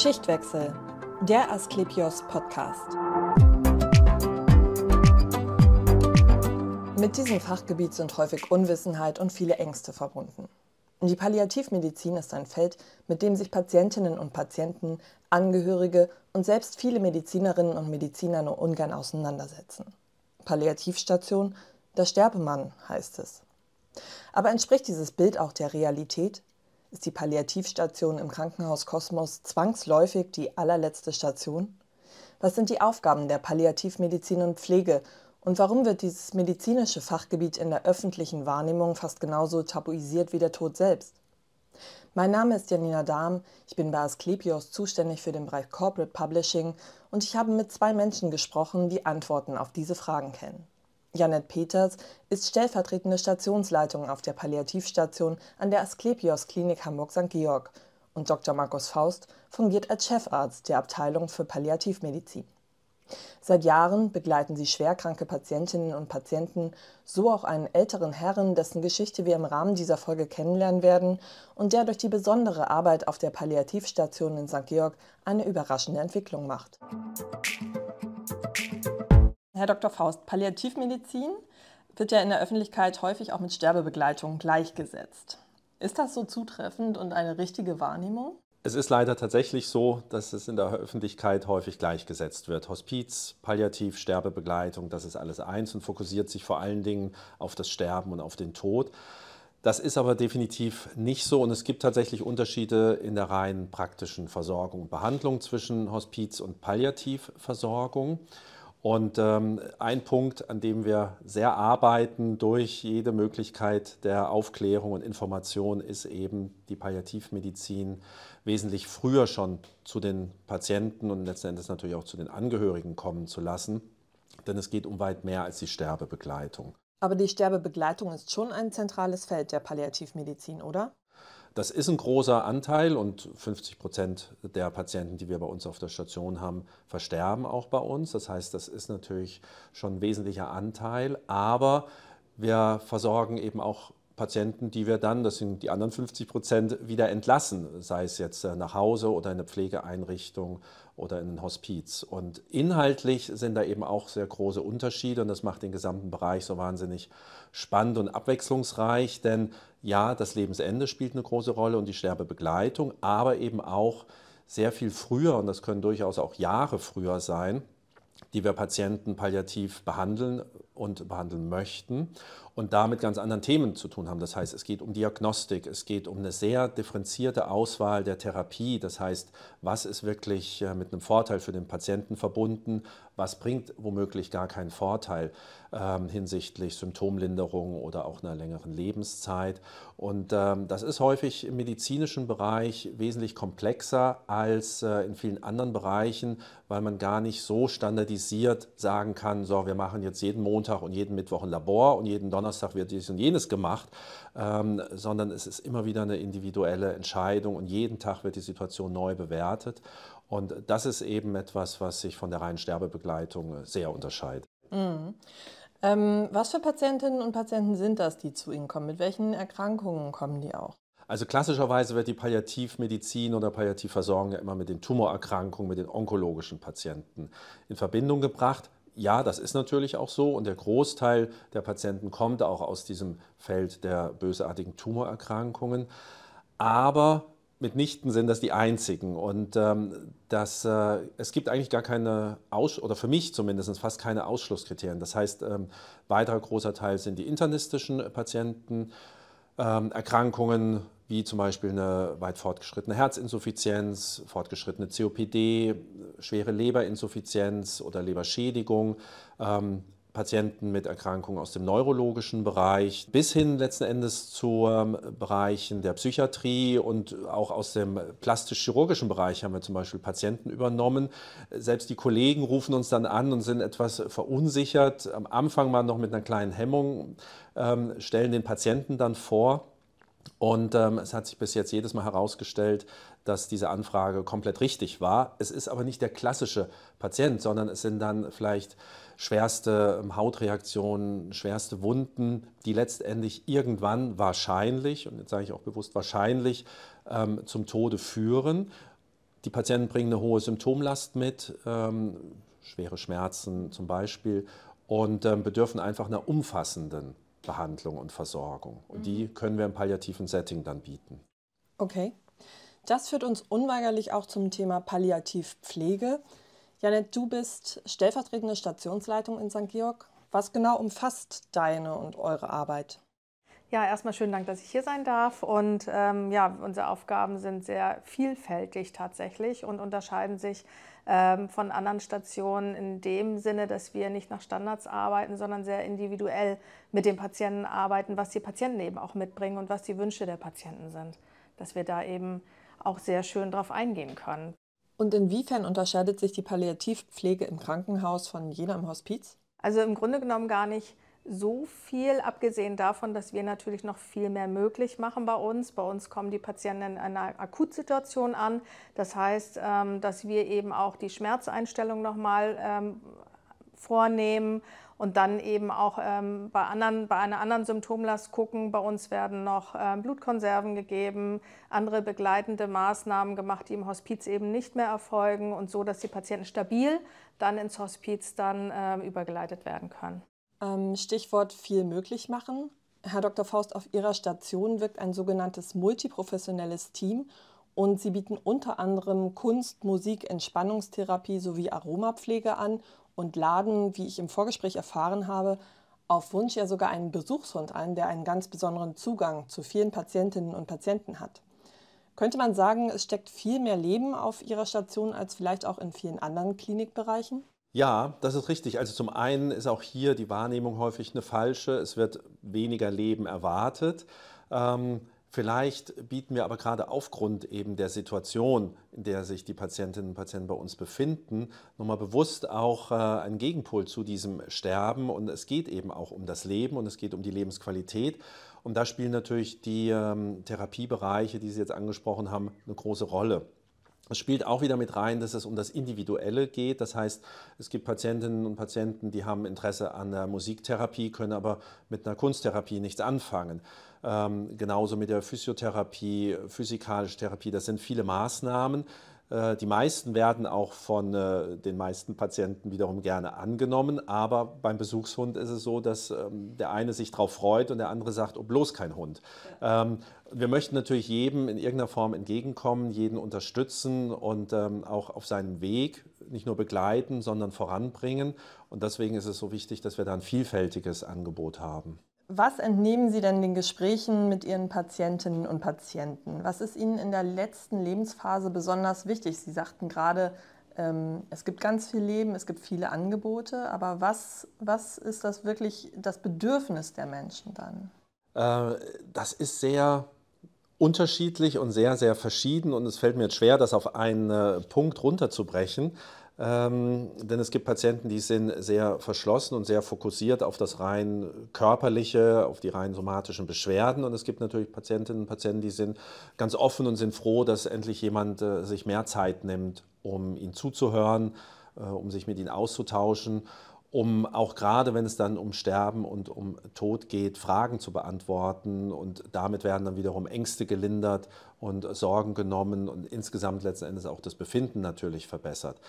Schichtwechsel, der Asklepios Podcast. Mit diesem Fachgebiet sind häufig Unwissenheit und viele Ängste verbunden. Die Palliativmedizin ist ein Feld, mit dem sich Patientinnen und Patienten, Angehörige und selbst viele Medizinerinnen und Mediziner nur ungern auseinandersetzen. Palliativstation, der Sterbemann heißt es. Aber entspricht dieses Bild auch der Realität? Ist die Palliativstation im Krankenhaus Kosmos zwangsläufig die allerletzte Station? Was sind die Aufgaben der Palliativmedizin und Pflege? Und warum wird dieses medizinische Fachgebiet in der öffentlichen Wahrnehmung fast genauso tabuisiert wie der Tod selbst? Mein Name ist Janina Dahm, ich bin bei Asklepios zuständig für den Bereich Corporate Publishing und ich habe mit zwei Menschen gesprochen, die Antworten auf diese Fragen kennen. Janet Peters ist stellvertretende Stationsleitung auf der Palliativstation an der Asklepios Klinik Hamburg-St. Georg und Dr. Markus Faust fungiert als Chefarzt der Abteilung für Palliativmedizin. Seit Jahren begleiten sie schwerkranke Patientinnen und Patienten, so auch einen älteren Herrn, dessen Geschichte wir im Rahmen dieser Folge kennenlernen werden und der durch die besondere Arbeit auf der Palliativstation in St. Georg eine überraschende Entwicklung macht. Herr Dr. Faust, Palliativmedizin wird ja in der Öffentlichkeit häufig auch mit Sterbebegleitung gleichgesetzt. Ist das so zutreffend und eine richtige Wahrnehmung? Es ist leider tatsächlich so, dass es in der Öffentlichkeit häufig gleichgesetzt wird. Hospiz, Palliativ, Sterbebegleitung, das ist alles eins und fokussiert sich vor allen Dingen auf das Sterben und auf den Tod. Das ist aber definitiv nicht so und es gibt tatsächlich Unterschiede in der rein praktischen Versorgung und Behandlung zwischen Hospiz und Palliativversorgung. Und ähm, ein Punkt, an dem wir sehr arbeiten durch jede Möglichkeit der Aufklärung und Information, ist eben die Palliativmedizin wesentlich früher schon zu den Patienten und letzten Endes natürlich auch zu den Angehörigen kommen zu lassen. Denn es geht um weit mehr als die Sterbebegleitung. Aber die Sterbebegleitung ist schon ein zentrales Feld der Palliativmedizin, oder? Das ist ein großer Anteil und 50 Prozent der Patienten, die wir bei uns auf der Station haben, versterben auch bei uns. Das heißt, das ist natürlich schon ein wesentlicher Anteil, aber wir versorgen eben auch Patienten, die wir dann, das sind die anderen 50 Prozent, wieder entlassen, sei es jetzt äh, nach Hause oder in eine Pflegeeinrichtung oder in ein Hospiz. Und inhaltlich sind da eben auch sehr große Unterschiede und das macht den gesamten Bereich so wahnsinnig spannend und abwechslungsreich, denn ja, das Lebensende spielt eine große Rolle und die Sterbebegleitung, aber eben auch sehr viel früher, und das können durchaus auch Jahre früher sein, die wir Patienten palliativ behandeln und behandeln möchten und damit ganz anderen Themen zu tun haben. Das heißt, es geht um Diagnostik, es geht um eine sehr differenzierte Auswahl der Therapie. Das heißt, was ist wirklich äh, mit einem Vorteil für den Patienten verbunden, was bringt womöglich gar keinen Vorteil ähm, hinsichtlich Symptomlinderung oder auch einer längeren Lebenszeit. Und ähm, das ist häufig im medizinischen Bereich wesentlich komplexer als äh, in vielen anderen Bereichen, weil man gar nicht so standardisiert sagen kann, so, wir machen jetzt jeden Montag und jeden Mittwoch ein Labor und jeden Donnerstag wird dies und jenes gemacht, ähm, sondern es ist immer wieder eine individuelle Entscheidung und jeden Tag wird die Situation neu bewertet. Und das ist eben etwas, was sich von der reinen Sterbebegleitung äh, sehr unterscheidet. Mhm. Ähm, was für Patientinnen und Patienten sind das, die zu Ihnen kommen? Mit welchen Erkrankungen kommen die auch? Also klassischerweise wird die Palliativmedizin oder Palliativversorgung ja immer mit den Tumorerkrankungen, mit den onkologischen Patienten in Verbindung gebracht. Ja, das ist natürlich auch so und der Großteil der Patienten kommt auch aus diesem Feld der bösartigen Tumorerkrankungen. Aber mitnichten sind das die einzigen. Und ähm, das, äh, es gibt eigentlich gar keine, Aus oder für mich zumindest fast keine Ausschlusskriterien. Das heißt, ähm, weiterer großer Teil sind die internistischen Patienten, ähm, Erkrankungen wie zum Beispiel eine weit fortgeschrittene Herzinsuffizienz, fortgeschrittene COPD, schwere Leberinsuffizienz oder Leberschädigung, ähm, Patienten mit Erkrankungen aus dem neurologischen Bereich bis hin letzten Endes zu ähm, Bereichen der Psychiatrie und auch aus dem plastisch-chirurgischen Bereich haben wir zum Beispiel Patienten übernommen. Selbst die Kollegen rufen uns dann an und sind etwas verunsichert. Am Anfang mal noch mit einer kleinen Hemmung, ähm, stellen den Patienten dann vor, und ähm, es hat sich bis jetzt jedes Mal herausgestellt, dass diese Anfrage komplett richtig war. Es ist aber nicht der klassische Patient, sondern es sind dann vielleicht schwerste ähm, Hautreaktionen, schwerste Wunden, die letztendlich irgendwann wahrscheinlich, und jetzt sage ich auch bewusst wahrscheinlich, ähm, zum Tode führen. Die Patienten bringen eine hohe Symptomlast mit, ähm, schwere Schmerzen zum Beispiel, und ähm, bedürfen einfach einer umfassenden Behandlung und Versorgung. Und die mhm. können wir im palliativen Setting dann bieten. Okay. Das führt uns unweigerlich auch zum Thema Palliativpflege. Janet, du bist stellvertretende Stationsleitung in St. Georg. Was genau umfasst deine und eure Arbeit? Ja, erstmal schönen Dank, dass ich hier sein darf. Und ähm, ja, unsere Aufgaben sind sehr vielfältig tatsächlich und unterscheiden sich ähm, von anderen Stationen in dem Sinne, dass wir nicht nach Standards arbeiten, sondern sehr individuell mit den Patienten arbeiten, was die Patienten eben auch mitbringen und was die Wünsche der Patienten sind. Dass wir da eben auch sehr schön drauf eingehen können. Und inwiefern unterscheidet sich die Palliativpflege im Krankenhaus von jener im Hospiz? Also im Grunde genommen gar nicht so viel, abgesehen davon, dass wir natürlich noch viel mehr möglich machen bei uns. Bei uns kommen die Patienten in einer Akutsituation an. Das heißt, ähm, dass wir eben auch die Schmerzeinstellung nochmal ähm, vornehmen und dann eben auch ähm, bei, anderen, bei einer anderen Symptomlast gucken. Bei uns werden noch Blutkonserven gegeben, andere begleitende Maßnahmen gemacht, die im Hospiz eben nicht mehr erfolgen und so, dass die Patienten stabil dann ins Hospiz dann übergeleitet werden können. Ähm, Stichwort viel möglich machen. Herr Dr. Faust, auf Ihrer Station wirkt ein sogenanntes multiprofessionelles Team und Sie bieten unter anderem Kunst, Musik, Entspannungstherapie sowie Aromapflege an und laden, wie ich im Vorgespräch erfahren habe, auf Wunsch ja sogar einen Besuchshund ein, der einen ganz besonderen Zugang zu vielen Patientinnen und Patienten hat. Könnte man sagen, es steckt viel mehr Leben auf Ihrer Station als vielleicht auch in vielen anderen Klinikbereichen? Ja, das ist richtig. Also zum einen ist auch hier die Wahrnehmung häufig eine falsche. Es wird weniger Leben erwartet. Ähm, vielleicht bieten wir aber gerade aufgrund eben der Situation, in der sich die Patientinnen und Patienten bei uns befinden, nochmal bewusst auch äh, einen Gegenpol zu diesem Sterben. Und es geht eben auch um das Leben und es geht um die Lebensqualität. Und da spielen natürlich die ähm, Therapiebereiche, die Sie jetzt angesprochen haben, eine große Rolle. Es spielt auch wieder mit rein, dass es um das Individuelle geht. Das heißt, es gibt Patientinnen und Patienten, die haben Interesse an der Musiktherapie, können aber mit einer Kunsttherapie nichts anfangen. Ähm, genauso mit der Physiotherapie, physikalische Therapie, das sind viele Maßnahmen. Äh, die meisten werden auch von äh, den meisten Patienten wiederum gerne angenommen, aber beim Besuchshund ist es so, dass ähm, der eine sich darauf freut und der andere sagt, oh bloß kein Hund. Ähm, wir möchten natürlich jedem in irgendeiner Form entgegenkommen, jeden unterstützen und ähm, auch auf seinem Weg nicht nur begleiten, sondern voranbringen. Und deswegen ist es so wichtig, dass wir da ein vielfältiges Angebot haben. Was entnehmen Sie denn den Gesprächen mit Ihren Patientinnen und Patienten? Was ist Ihnen in der letzten Lebensphase besonders wichtig? Sie sagten gerade, ähm, es gibt ganz viel Leben, es gibt viele Angebote, aber was, was ist das wirklich das Bedürfnis der Menschen dann? Äh, das ist sehr unterschiedlich und sehr, sehr verschieden und es fällt mir jetzt schwer, das auf einen äh, Punkt runterzubrechen. Ähm, denn es gibt Patienten, die sind sehr verschlossen und sehr fokussiert auf das rein körperliche, auf die rein somatischen Beschwerden. Und es gibt natürlich Patientinnen und Patienten, die sind ganz offen und sind froh, dass endlich jemand äh, sich mehr Zeit nimmt, um ihnen zuzuhören, äh, um sich mit ihnen auszutauschen um auch gerade wenn es dann um Sterben und um Tod geht, Fragen zu beantworten. Und damit werden dann wiederum Ängste gelindert und Sorgen genommen und insgesamt letzten Endes auch das Befinden natürlich verbessert.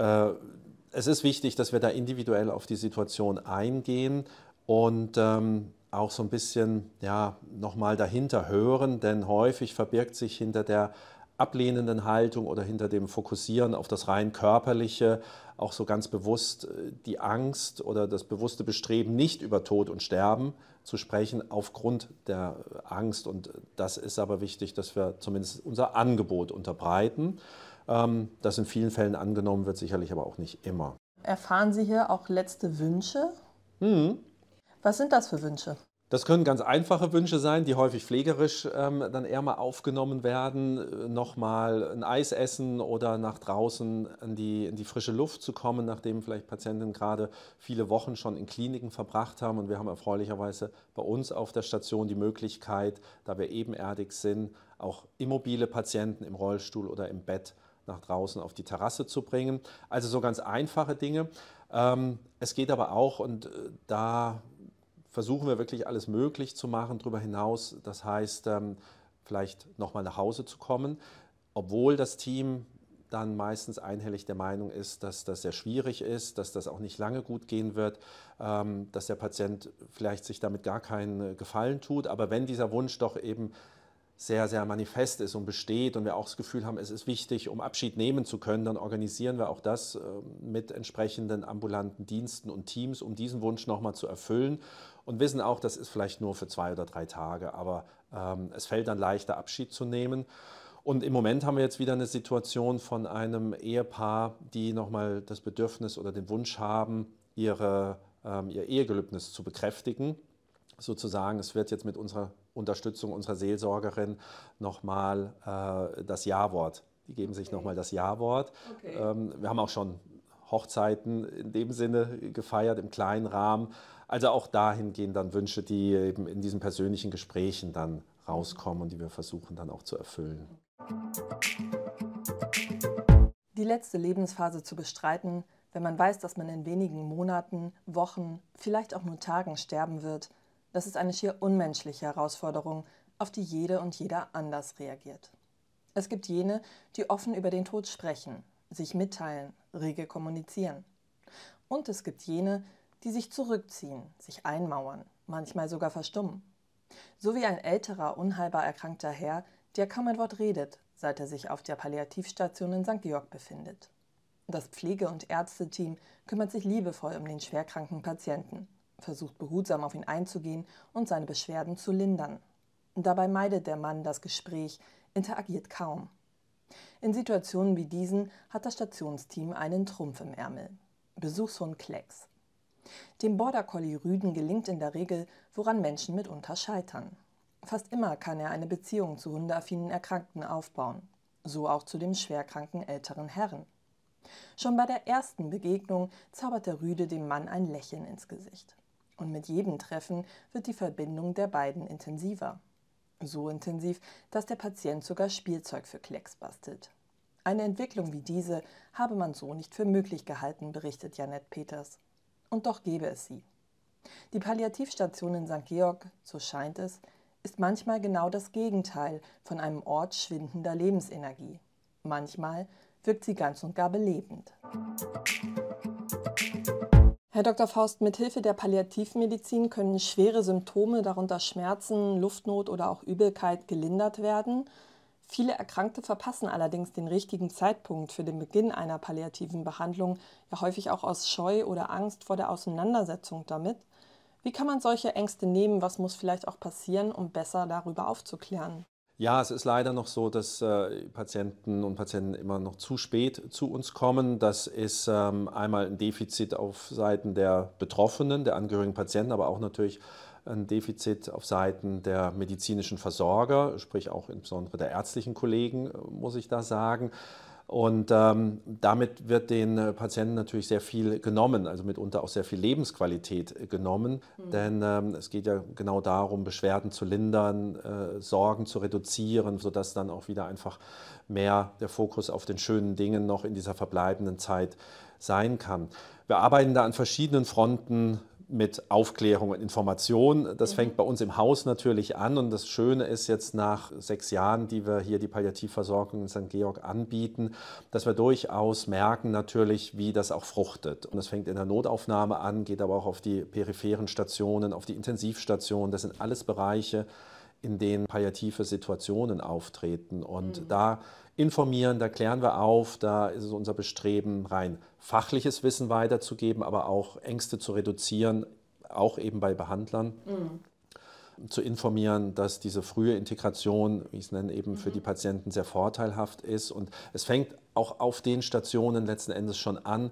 Äh, es ist wichtig, dass wir da individuell auf die Situation eingehen und ähm, auch so ein bisschen ja, nochmal dahinter hören, denn häufig verbirgt sich hinter der ablehnenden Haltung oder hinter dem Fokussieren auf das rein körperliche auch so ganz bewusst äh, die Angst oder das bewusste Bestreben, nicht über Tod und Sterben zu sprechen, aufgrund der Angst. Und das ist aber wichtig, dass wir zumindest unser Angebot unterbreiten. Ähm, das in vielen Fällen angenommen wird, sicherlich aber auch nicht immer. Erfahren Sie hier auch letzte Wünsche? Mhm. Was sind das für Wünsche? Das können ganz einfache Wünsche sein, die häufig pflegerisch ähm, dann eher mal aufgenommen werden. Äh, nochmal ein Eis essen oder nach draußen in die, in die frische Luft zu kommen, nachdem vielleicht Patienten gerade viele Wochen schon in Kliniken verbracht haben. Und wir haben erfreulicherweise bei uns auf der Station die Möglichkeit, da wir ebenerdig sind, auch immobile Patienten im Rollstuhl oder im Bett nach draußen auf die Terrasse zu bringen. Also so ganz einfache Dinge. Ähm, es geht aber auch, und äh, da versuchen wir wirklich alles möglich zu machen darüber hinaus. Das heißt, ähm, vielleicht nochmal nach Hause zu kommen, obwohl das Team dann meistens einhellig der Meinung ist, dass das sehr schwierig ist, dass das auch nicht lange gut gehen wird, ähm, dass der Patient vielleicht sich damit gar keinen Gefallen tut. Aber wenn dieser Wunsch doch eben sehr, sehr manifest ist und besteht und wir auch das Gefühl haben, es ist wichtig, um Abschied nehmen zu können, dann organisieren wir auch das ähm, mit entsprechenden ambulanten Diensten und Teams, um diesen Wunsch nochmal zu erfüllen und wissen auch, das ist vielleicht nur für zwei oder drei Tage, aber ähm, es fällt dann leichter, Abschied zu nehmen. Und im Moment haben wir jetzt wieder eine Situation von einem Ehepaar, die nochmal das Bedürfnis oder den Wunsch haben, ihre, ähm, ihr Ehegelübnis zu bekräftigen sozusagen, es wird jetzt mit unserer Unterstützung unserer Seelsorgerin nochmal äh, das Ja-Wort. Die geben okay. sich nochmal das Ja-Wort. Okay. Ähm, wir haben auch schon Hochzeiten in dem Sinne gefeiert, im kleinen Rahmen. Also auch dahin gehen dann Wünsche, die eben in diesen persönlichen Gesprächen dann rauskommen und die wir versuchen dann auch zu erfüllen. Die letzte Lebensphase zu bestreiten, wenn man weiß, dass man in wenigen Monaten, Wochen, vielleicht auch nur Tagen sterben wird, das ist eine schier unmenschliche Herausforderung, auf die jede und jeder anders reagiert. Es gibt jene, die offen über den Tod sprechen, sich mitteilen, rege kommunizieren. Und es gibt jene, die sich zurückziehen, sich einmauern, manchmal sogar verstummen. So wie ein älterer, unheilbar erkrankter Herr, der kaum ein Wort redet, seit er sich auf der Palliativstation in St. Georg befindet. Das Pflege- und Ärzteteam kümmert sich liebevoll um den schwerkranken Patienten versucht behutsam auf ihn einzugehen und seine Beschwerden zu lindern. Dabei meidet der Mann das Gespräch, interagiert kaum. In Situationen wie diesen hat das Stationsteam einen Trumpf im Ärmel. Besuchshund Klecks. Dem Border Collie Rüden gelingt in der Regel, woran Menschen mitunter scheitern. Fast immer kann er eine Beziehung zu hundeaffinen Erkrankten aufbauen, so auch zu dem schwerkranken älteren Herren. Schon bei der ersten Begegnung zaubert der Rüde dem Mann ein Lächeln ins Gesicht. Und mit jedem Treffen wird die Verbindung der beiden intensiver. So intensiv, dass der Patient sogar Spielzeug für Klecks bastelt. Eine Entwicklung wie diese habe man so nicht für möglich gehalten, berichtet Janette Peters. Und doch gebe es sie. Die Palliativstation in St. Georg, so scheint es, ist manchmal genau das Gegenteil von einem Ort schwindender Lebensenergie. Manchmal wirkt sie ganz und gar belebend. Herr Dr. Faust, mit Hilfe der Palliativmedizin können schwere Symptome, darunter Schmerzen, Luftnot oder auch Übelkeit, gelindert werden. Viele Erkrankte verpassen allerdings den richtigen Zeitpunkt für den Beginn einer palliativen Behandlung, ja häufig auch aus Scheu oder Angst vor der Auseinandersetzung damit. Wie kann man solche Ängste nehmen? Was muss vielleicht auch passieren, um besser darüber aufzuklären? Ja, es ist leider noch so, dass äh, Patienten und Patienten immer noch zu spät zu uns kommen. Das ist ähm, einmal ein Defizit auf Seiten der Betroffenen, der angehörigen Patienten, aber auch natürlich ein Defizit auf Seiten der medizinischen Versorger, sprich auch insbesondere der ärztlichen Kollegen, äh, muss ich da sagen. Und ähm, damit wird den äh, Patienten natürlich sehr viel genommen, also mitunter auch sehr viel Lebensqualität äh, genommen. Mhm. Denn ähm, es geht ja genau darum, Beschwerden zu lindern, äh, Sorgen zu reduzieren, sodass dann auch wieder einfach mehr der Fokus auf den schönen Dingen noch in dieser verbleibenden Zeit sein kann. Wir arbeiten da an verschiedenen Fronten mit Aufklärung und Information. Das mhm. fängt bei uns im Haus natürlich an und das Schöne ist jetzt nach sechs Jahren, die wir hier die Palliativversorgung in St. Georg anbieten, dass wir durchaus merken natürlich, wie das auch fruchtet. Und das fängt in der Notaufnahme an, geht aber auch auf die peripheren Stationen, auf die Intensivstationen. Das sind alles Bereiche, in denen palliative Situationen auftreten. Und mhm. da informieren, da klären wir auf, da ist es unser Bestreben, rein fachliches Wissen weiterzugeben, aber auch Ängste zu reduzieren, auch eben bei Behandlern. Mhm zu informieren, dass diese frühe Integration, wie ich es nenne, eben für die mhm. Patienten sehr vorteilhaft ist. Und es fängt auch auf den Stationen letzten Endes schon an,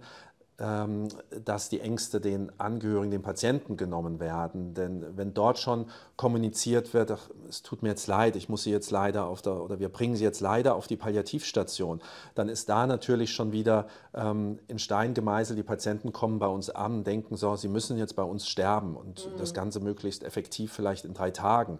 ähm, dass die Ängste den Angehörigen, den Patienten genommen werden. Denn wenn dort schon kommuniziert wird, ach, es tut mir jetzt leid, ich muss sie jetzt leider auf der, oder wir bringen sie jetzt leider auf die Palliativstation, dann ist da natürlich schon wieder ähm, in Stein gemeißelt, die Patienten kommen bei uns an, denken so, sie müssen jetzt bei uns sterben und mhm. das Ganze möglichst effektiv vielleicht in drei Tagen. Mhm.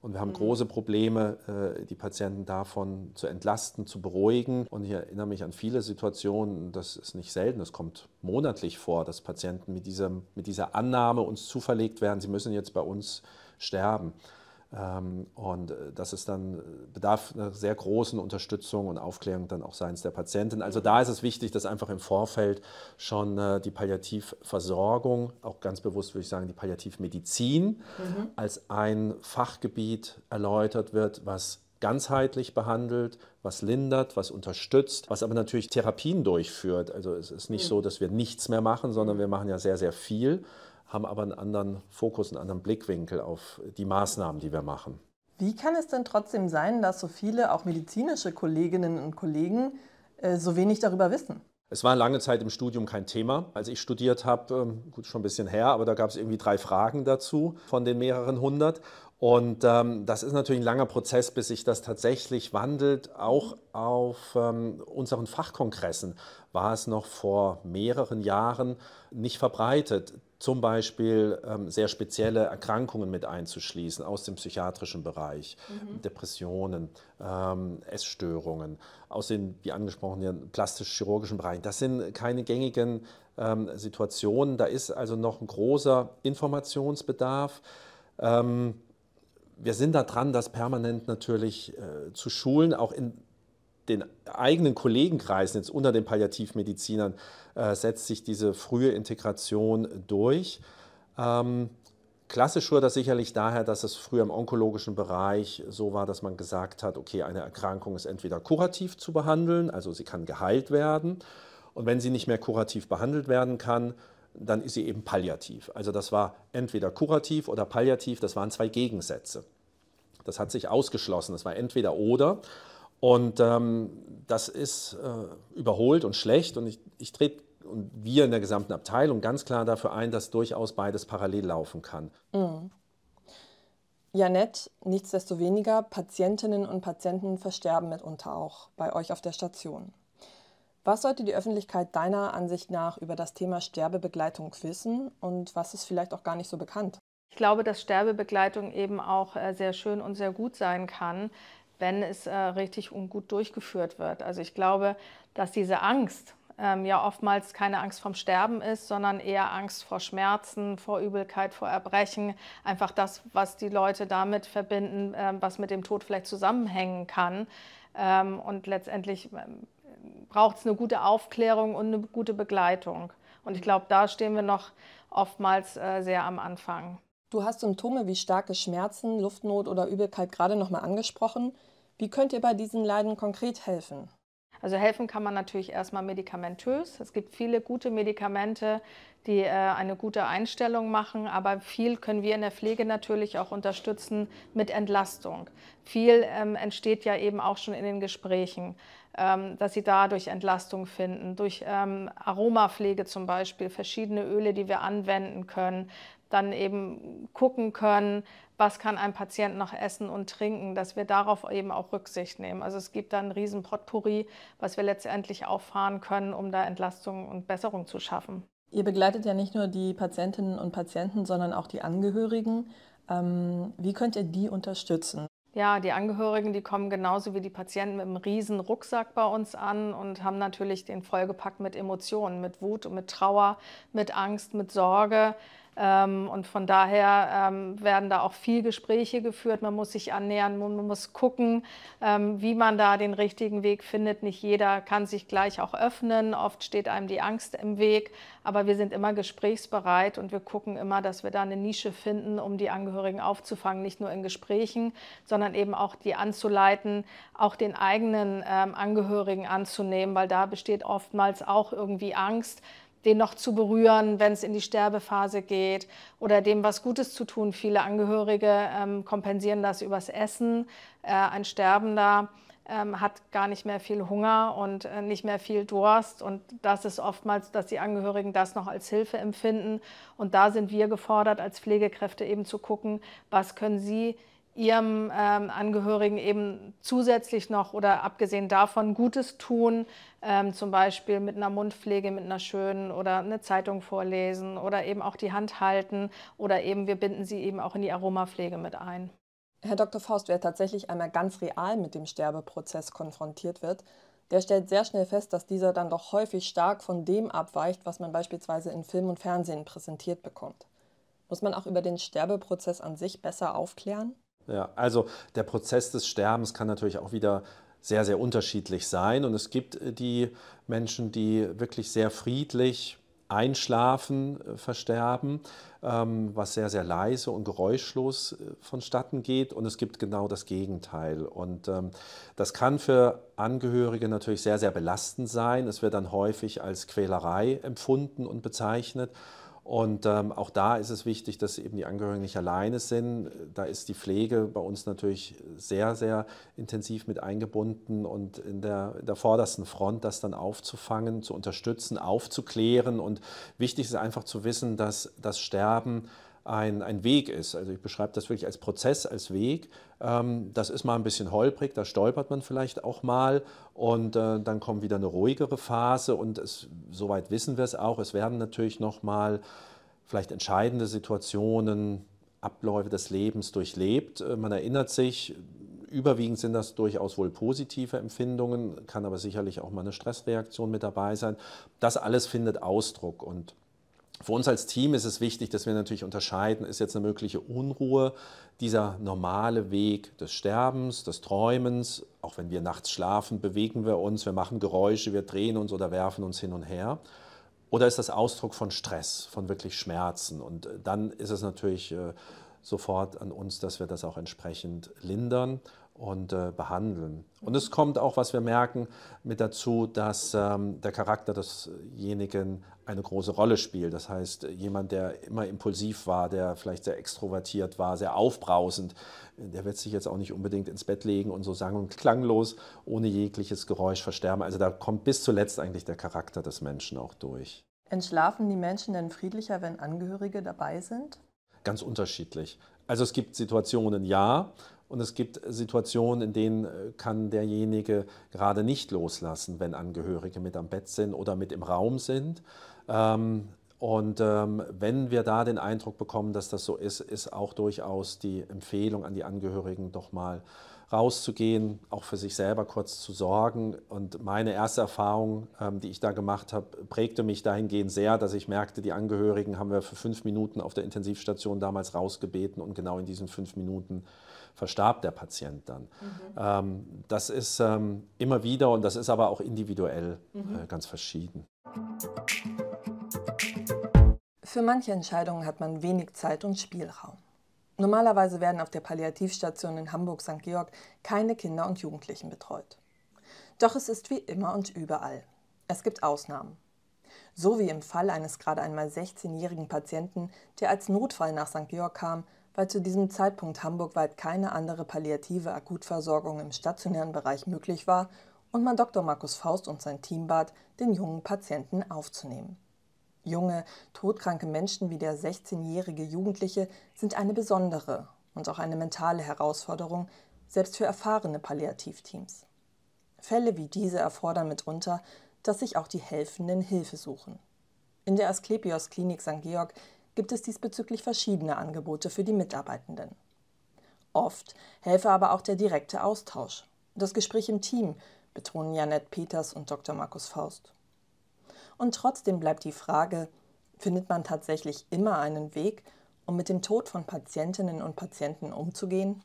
Und wir haben mhm. große Probleme, äh, die Patienten davon zu entlasten, zu beruhigen. Und ich erinnere mich an viele Situationen, das ist nicht selten, das kommt monatlich vor, dass Patienten mit, diesem, mit dieser Annahme uns zuverlegt werden, sie müssen jetzt bei uns sterben. Ähm, und äh, das ist dann äh, bedarf einer sehr großen Unterstützung und Aufklärung dann auch seitens der Patientin. Also da ist es wichtig, dass einfach im Vorfeld schon äh, die Palliativversorgung, auch ganz bewusst würde ich sagen die Palliativmedizin, mhm. als ein Fachgebiet erläutert wird, was ganzheitlich behandelt, was lindert, was unterstützt, was aber natürlich Therapien durchführt. Also es ist nicht mhm. so, dass wir nichts mehr machen, sondern mhm. wir machen ja sehr, sehr viel haben aber einen anderen Fokus, einen anderen Blickwinkel auf die Maßnahmen, die wir machen. Wie kann es denn trotzdem sein, dass so viele, auch medizinische Kolleginnen und Kollegen, äh, so wenig darüber wissen? Es war lange Zeit im Studium kein Thema. Als ich studiert habe, ähm, gut, schon ein bisschen her, aber da gab es irgendwie drei Fragen dazu von den mehreren hundert. Und ähm, das ist natürlich ein langer Prozess, bis sich das tatsächlich wandelt. Auch auf ähm, unseren Fachkongressen war es noch vor mehreren Jahren nicht verbreitet zum Beispiel ähm, sehr spezielle Erkrankungen mit einzuschließen aus dem psychiatrischen Bereich, mhm. Depressionen, ähm, Essstörungen, aus den, wie angesprochenen plastisch-chirurgischen Bereichen. Das sind keine gängigen ähm, Situationen. Da ist also noch ein großer Informationsbedarf. Ähm, wir sind da dran, das permanent natürlich äh, zu schulen, auch in den eigenen Kollegenkreisen, jetzt unter den Palliativmedizinern, äh, setzt sich diese frühe Integration durch. Ähm, klassisch rührt das sicherlich daher, dass es früher im onkologischen Bereich so war, dass man gesagt hat, okay, eine Erkrankung ist entweder kurativ zu behandeln, also sie kann geheilt werden, und wenn sie nicht mehr kurativ behandelt werden kann, dann ist sie eben palliativ. Also das war entweder kurativ oder palliativ, das waren zwei Gegensätze. Das hat sich ausgeschlossen, das war entweder oder. Und ähm, das ist äh, überholt und schlecht. Und ich, ich trete und wir in der gesamten Abteilung ganz klar dafür ein, dass durchaus beides parallel laufen kann. Mhm. Janett, nichtsdestoweniger, Patientinnen und Patienten versterben mitunter auch bei euch auf der Station. Was sollte die Öffentlichkeit deiner Ansicht nach über das Thema Sterbebegleitung wissen und was ist vielleicht auch gar nicht so bekannt? Ich glaube, dass Sterbebegleitung eben auch äh, sehr schön und sehr gut sein kann, wenn es äh, richtig und gut durchgeführt wird. Also ich glaube, dass diese Angst ähm, ja oftmals keine Angst vom Sterben ist, sondern eher Angst vor Schmerzen, vor Übelkeit, vor Erbrechen. Einfach das, was die Leute damit verbinden, äh, was mit dem Tod vielleicht zusammenhängen kann. Ähm, und letztendlich ähm, braucht es eine gute Aufklärung und eine gute Begleitung. Und ich glaube, da stehen wir noch oftmals äh, sehr am Anfang. Du hast Symptome wie starke Schmerzen, Luftnot oder Übelkeit gerade nochmal angesprochen. Wie könnt ihr bei diesen Leiden konkret helfen? Also helfen kann man natürlich erstmal medikamentös. Es gibt viele gute Medikamente, die äh, eine gute Einstellung machen, aber viel können wir in der Pflege natürlich auch unterstützen mit Entlastung. Viel ähm, entsteht ja eben auch schon in den Gesprächen, ähm, dass sie dadurch Entlastung finden, durch ähm, Aromapflege zum Beispiel, verschiedene Öle, die wir anwenden können, dann eben gucken können, was kann ein Patient noch essen und trinken, dass wir darauf eben auch Rücksicht nehmen. Also es gibt da ein riesen was wir letztendlich auffahren können, um da Entlastung und Besserung zu schaffen. Ihr begleitet ja nicht nur die Patientinnen und Patienten, sondern auch die Angehörigen. Ähm, wie könnt ihr die unterstützen? Ja, die Angehörigen, die kommen genauso wie die Patienten mit einem riesen Rucksack bei uns an und haben natürlich den vollgepackt mit Emotionen, mit Wut und mit Trauer, mit Angst, mit Sorge. Ähm, und von daher ähm, werden da auch viel Gespräche geführt. Man muss sich annähern, man muss gucken, ähm, wie man da den richtigen Weg findet. Nicht jeder kann sich gleich auch öffnen. Oft steht einem die Angst im Weg. Aber wir sind immer gesprächsbereit und wir gucken immer, dass wir da eine Nische finden, um die Angehörigen aufzufangen. Nicht nur in Gesprächen, sondern eben auch die anzuleiten, auch den eigenen Angehörigen anzunehmen, weil da besteht oftmals auch irgendwie Angst den noch zu berühren, wenn es in die Sterbephase geht oder dem was Gutes zu tun. Viele Angehörige ähm, kompensieren das übers Essen. Äh, ein Sterbender ähm, hat gar nicht mehr viel Hunger und äh, nicht mehr viel Durst. Und das ist oftmals, dass die Angehörigen das noch als Hilfe empfinden. Und da sind wir gefordert, als Pflegekräfte eben zu gucken, was können sie ihrem ähm, Angehörigen eben zusätzlich noch oder abgesehen davon Gutes tun, ähm, zum Beispiel mit einer Mundpflege, mit einer schönen oder eine Zeitung vorlesen oder eben auch die Hand halten oder eben wir binden sie eben auch in die Aromapflege mit ein. Herr Dr. Faust, wer tatsächlich einmal ganz real mit dem Sterbeprozess konfrontiert wird, der stellt sehr schnell fest, dass dieser dann doch häufig stark von dem abweicht, was man beispielsweise in Film und Fernsehen präsentiert bekommt. Muss man auch über den Sterbeprozess an sich besser aufklären? ja. Also der Prozess des Sterbens kann natürlich auch wieder sehr, sehr unterschiedlich sein. Und es gibt äh, die Menschen, die wirklich sehr friedlich einschlafen, äh, versterben, ähm, was sehr, sehr leise und geräuschlos äh, vonstatten geht. Und es gibt genau das Gegenteil. Und ähm, das kann für Angehörige natürlich sehr, sehr belastend sein. Es wird dann häufig als Quälerei empfunden und bezeichnet. Und ähm, auch da ist es wichtig, dass eben die Angehörigen nicht alleine sind. Da ist die Pflege bei uns natürlich sehr, sehr intensiv mit eingebunden und in der, in der vordersten Front, das dann aufzufangen, zu unterstützen, aufzuklären. Und wichtig ist einfach zu wissen, dass das Sterben ein, ein Weg ist. Also ich beschreibe das wirklich als Prozess, als Weg. Ähm, das ist mal ein bisschen holprig, da stolpert man vielleicht auch mal und äh, dann kommt wieder eine ruhigere Phase und es, soweit wissen wir es auch, es werden natürlich nochmal vielleicht entscheidende Situationen, Abläufe des Lebens durchlebt. Äh, man erinnert sich, überwiegend sind das durchaus wohl positive Empfindungen, kann aber sicherlich auch mal eine Stressreaktion mit dabei sein. Das alles findet Ausdruck und für uns als Team ist es wichtig, dass wir natürlich unterscheiden, ist jetzt eine mögliche Unruhe dieser normale Weg des Sterbens, des Träumens, auch wenn wir nachts schlafen, bewegen wir uns, wir machen Geräusche, wir drehen uns oder werfen uns hin und her. Oder ist das Ausdruck von Stress, von wirklich Schmerzen? Und äh, dann ist es natürlich äh, sofort an uns, dass wir das auch entsprechend lindern und äh, behandeln. Und es kommt auch, was wir merken, mit dazu, dass ähm, der Charakter desjenigen eine große Rolle spielt. Das heißt, jemand, der immer impulsiv war, der vielleicht sehr extrovertiert war, sehr aufbrausend, der wird sich jetzt auch nicht unbedingt ins Bett legen und so sang- und klanglos ohne jegliches Geräusch versterben. Also da kommt bis zuletzt eigentlich der Charakter des Menschen auch durch. Entschlafen die Menschen denn friedlicher, wenn Angehörige dabei sind? Ganz unterschiedlich. Also es gibt Situationen, ja, und es gibt Situationen, in denen äh, kann derjenige gerade nicht loslassen, wenn Angehörige mit am Bett sind oder mit im Raum sind. Ähm, und ähm, wenn wir da den Eindruck bekommen, dass das so ist, ist auch durchaus die Empfehlung an die Angehörigen, doch mal rauszugehen, auch für sich selber kurz zu sorgen. Und meine erste Erfahrung, ähm, die ich da gemacht habe, prägte mich dahingehend sehr, dass ich merkte, die Angehörigen haben wir für fünf Minuten auf der Intensivstation damals rausgebeten und genau in diesen fünf Minuten verstarb der Patient dann. Mhm. Ähm, das ist ähm, immer wieder und das ist aber auch individuell mhm. äh, ganz verschieden. Für manche Entscheidungen hat man wenig Zeit und Spielraum. Normalerweise werden auf der Palliativstation in Hamburg-St. Georg keine Kinder und Jugendlichen betreut. Doch es ist wie immer und überall. Es gibt Ausnahmen. So wie im Fall eines gerade einmal 16-jährigen Patienten, der als Notfall nach St. Georg kam weil zu diesem Zeitpunkt hamburgweit keine andere palliative Akutversorgung im stationären Bereich möglich war und man Dr. Markus Faust und sein Team bat, den jungen Patienten aufzunehmen. Junge, todkranke Menschen wie der 16-jährige Jugendliche sind eine besondere und auch eine mentale Herausforderung, selbst für erfahrene Palliativteams. Fälle wie diese erfordern mitunter, dass sich auch die Helfenden Hilfe suchen. In der Asklepios Klinik St. Georg gibt es diesbezüglich verschiedene Angebote für die Mitarbeitenden. Oft helfe aber auch der direkte Austausch, das Gespräch im Team, betonen Janett Peters und Dr. Markus Faust. Und trotzdem bleibt die Frage, findet man tatsächlich immer einen Weg, um mit dem Tod von Patientinnen und Patienten umzugehen?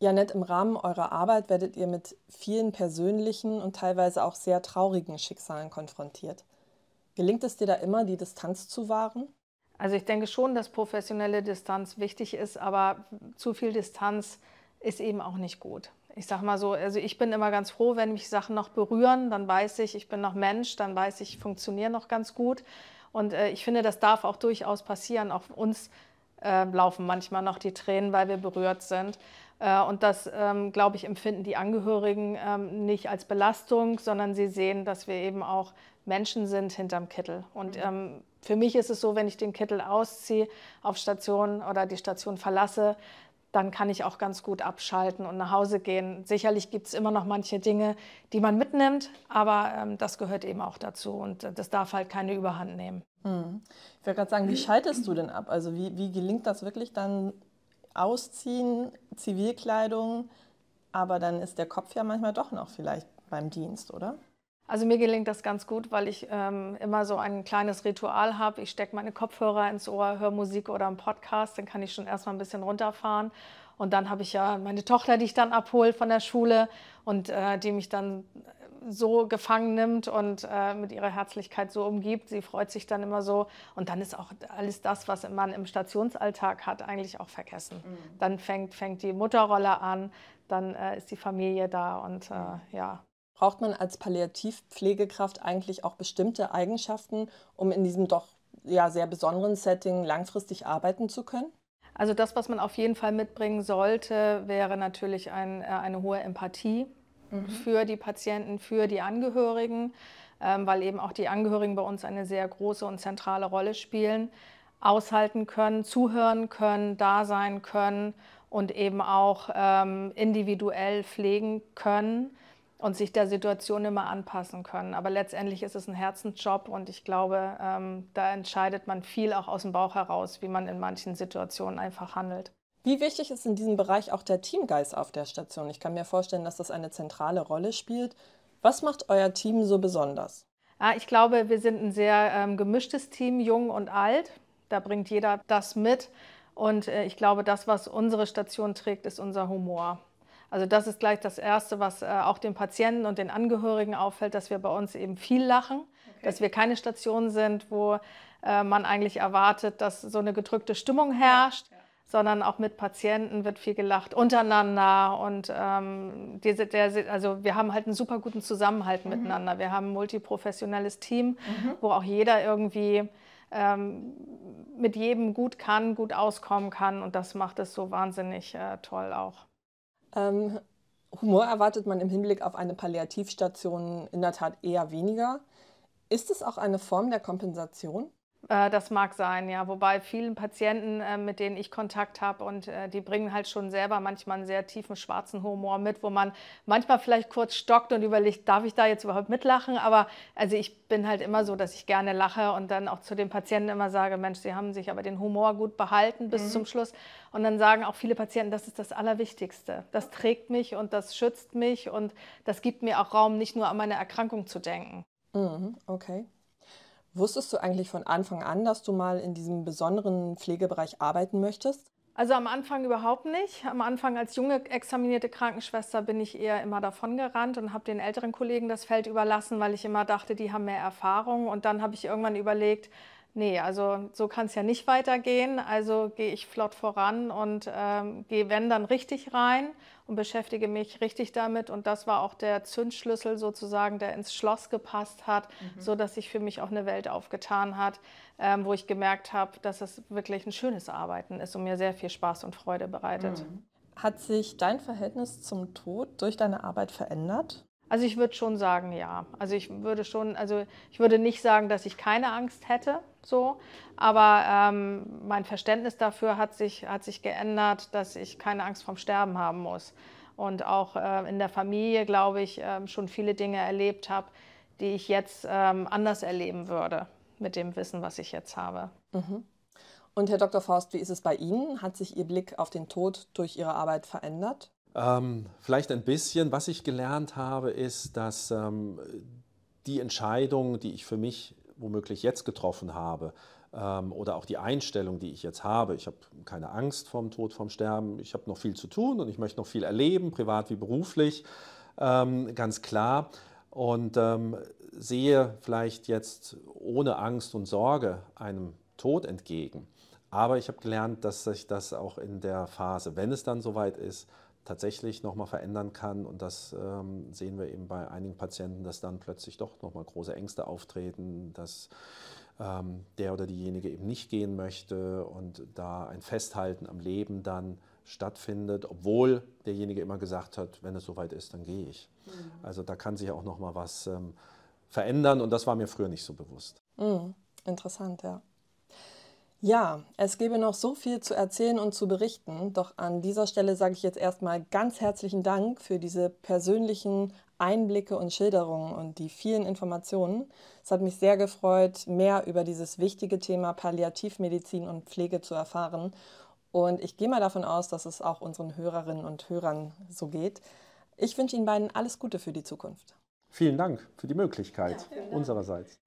Janett, im Rahmen eurer Arbeit werdet ihr mit vielen persönlichen und teilweise auch sehr traurigen Schicksalen konfrontiert. Gelingt es dir da immer, die Distanz zu wahren? Also ich denke schon, dass professionelle Distanz wichtig ist, aber zu viel Distanz ist eben auch nicht gut. Ich sag mal so, also ich bin immer ganz froh, wenn mich Sachen noch berühren, dann weiß ich, ich bin noch Mensch, dann weiß ich, ich funktioniere noch ganz gut. Und äh, ich finde, das darf auch durchaus passieren. Auch uns äh, laufen manchmal noch die Tränen, weil wir berührt sind. Äh, und das, ähm, glaube ich, empfinden die Angehörigen ähm, nicht als Belastung, sondern sie sehen, dass wir eben auch Menschen sind hinterm Kittel. Und mhm. ähm, für mich ist es so, wenn ich den Kittel ausziehe, auf Station oder die Station verlasse, dann kann ich auch ganz gut abschalten und nach Hause gehen. Sicherlich gibt es immer noch manche Dinge, die man mitnimmt, aber ähm, das gehört eben auch dazu und äh, das darf halt keine Überhand nehmen. Hm. Ich würde gerade sagen, wie schaltest du denn ab? Also wie, wie gelingt das wirklich dann Ausziehen, Zivilkleidung, aber dann ist der Kopf ja manchmal doch noch vielleicht beim Dienst, oder? Also mir gelingt das ganz gut, weil ich ähm, immer so ein kleines Ritual habe. Ich stecke meine Kopfhörer ins Ohr, höre Musik oder einen Podcast, dann kann ich schon erstmal ein bisschen runterfahren. Und dann habe ich ja meine Tochter, die ich dann abhole von der Schule und äh, die mich dann so gefangen nimmt und äh, mit ihrer Herzlichkeit so umgibt. Sie freut sich dann immer so. Und dann ist auch alles das, was man im Stationsalltag hat, eigentlich auch vergessen. Mhm. Dann fängt, fängt die Mutterrolle an, dann äh, ist die Familie da und äh, mhm. ja. Braucht man als Palliativpflegekraft eigentlich auch bestimmte Eigenschaften, um in diesem doch ja, sehr besonderen Setting langfristig arbeiten zu können? Also das, was man auf jeden Fall mitbringen sollte, wäre natürlich ein, äh, eine hohe Empathie Mhm. für die Patienten, für die Angehörigen, ähm, weil eben auch die Angehörigen bei uns eine sehr große und zentrale Rolle spielen, aushalten können, zuhören können, da sein können und eben auch ähm, individuell pflegen können und sich der Situation immer anpassen können. Aber letztendlich ist es ein Herzensjob und ich glaube, ähm, da entscheidet man viel auch aus dem Bauch heraus, wie man in manchen Situationen einfach handelt. Wie wichtig ist in diesem Bereich auch der Teamgeist auf der Station? Ich kann mir vorstellen, dass das eine zentrale Rolle spielt. Was macht euer Team so besonders? Ah, ich glaube, wir sind ein sehr ähm, gemischtes Team, jung und alt. Da bringt jeder das mit. Und äh, ich glaube, das, was unsere Station trägt, ist unser Humor. Also das ist gleich das Erste, was äh, auch den Patienten und den Angehörigen auffällt, dass wir bei uns eben viel lachen, okay. dass wir keine Station sind, wo äh, man eigentlich erwartet, dass so eine gedrückte Stimmung herrscht sondern auch mit Patienten wird viel gelacht, untereinander. Und ähm, die, der, also wir haben halt einen super guten Zusammenhalt mhm. miteinander. Wir haben ein multiprofessionelles Team, mhm. wo auch jeder irgendwie ähm, mit jedem gut kann, gut auskommen kann. Und das macht es so wahnsinnig äh, toll auch. Ähm, Humor erwartet man im Hinblick auf eine Palliativstation in der Tat eher weniger. Ist es auch eine Form der Kompensation? Äh, das mag sein, ja. Wobei vielen Patienten, äh, mit denen ich Kontakt habe, und äh, die bringen halt schon selber manchmal einen sehr tiefen schwarzen Humor mit, wo man manchmal vielleicht kurz stockt und überlegt, darf ich da jetzt überhaupt mitlachen? Aber also ich bin halt immer so, dass ich gerne lache und dann auch zu den Patienten immer sage, Mensch, sie haben sich aber den Humor gut behalten bis mhm. zum Schluss. Und dann sagen auch viele Patienten, das ist das Allerwichtigste. Das trägt mich und das schützt mich und das gibt mir auch Raum, nicht nur an meine Erkrankung zu denken. Mhm, okay. Wusstest du eigentlich von Anfang an, dass du mal in diesem besonderen Pflegebereich arbeiten möchtest? Also am Anfang überhaupt nicht. Am Anfang als junge examinierte Krankenschwester bin ich eher immer davon gerannt und habe den älteren Kollegen das Feld überlassen, weil ich immer dachte, die haben mehr Erfahrung. Und dann habe ich irgendwann überlegt, nee, also so kann es ja nicht weitergehen. Also gehe ich flott voran und ähm, gehe, wenn, dann richtig rein und beschäftige mich richtig damit. Und das war auch der Zündschlüssel sozusagen, der ins Schloss gepasst hat, mhm. sodass sich für mich auch eine Welt aufgetan hat, ähm, wo ich gemerkt habe, dass es wirklich ein schönes Arbeiten ist und mir sehr viel Spaß und Freude bereitet. Mhm. Hat sich dein Verhältnis zum Tod durch deine Arbeit verändert? Also ich würde schon sagen, ja. Also ich würde schon, also ich würde nicht sagen, dass ich keine Angst hätte, so. Aber ähm, mein Verständnis dafür hat sich, hat sich geändert, dass ich keine Angst vorm Sterben haben muss. Und auch äh, in der Familie, glaube ich, äh, schon viele Dinge erlebt habe, die ich jetzt ähm, anders erleben würde mit dem Wissen, was ich jetzt habe. Mhm. Und Herr Dr. Faust, wie ist es bei Ihnen? Hat sich Ihr Blick auf den Tod durch Ihre Arbeit verändert? Ähm, vielleicht ein bisschen. Was ich gelernt habe, ist, dass ähm, die Entscheidung, die ich für mich womöglich jetzt getroffen habe, ähm, oder auch die Einstellung, die ich jetzt habe, ich habe keine Angst vorm Tod, vorm Sterben, ich habe noch viel zu tun und ich möchte noch viel erleben, privat wie beruflich, ähm, ganz klar. Und ähm, sehe vielleicht jetzt ohne Angst und Sorge einem Tod entgegen. Aber ich habe gelernt, dass sich das auch in der Phase, wenn es dann soweit ist, tatsächlich nochmal verändern kann. Und das ähm, sehen wir eben bei einigen Patienten, dass dann plötzlich doch nochmal große Ängste auftreten, dass ähm, der oder diejenige eben nicht gehen möchte und da ein Festhalten am Leben dann stattfindet, obwohl derjenige immer gesagt hat, wenn es soweit ist, dann gehe ich. Mhm. Also da kann sich auch nochmal was ähm, verändern und das war mir früher nicht so bewusst. Mhm. Interessant, ja. Ja, es gäbe noch so viel zu erzählen und zu berichten, doch an dieser Stelle sage ich jetzt erstmal ganz herzlichen Dank für diese persönlichen Einblicke und Schilderungen und die vielen Informationen. Es hat mich sehr gefreut, mehr über dieses wichtige Thema Palliativmedizin und Pflege zu erfahren. Und ich gehe mal davon aus, dass es auch unseren Hörerinnen und Hörern so geht. Ich wünsche Ihnen beiden alles Gute für die Zukunft. Vielen Dank für die Möglichkeit ja, Dank. unsererseits.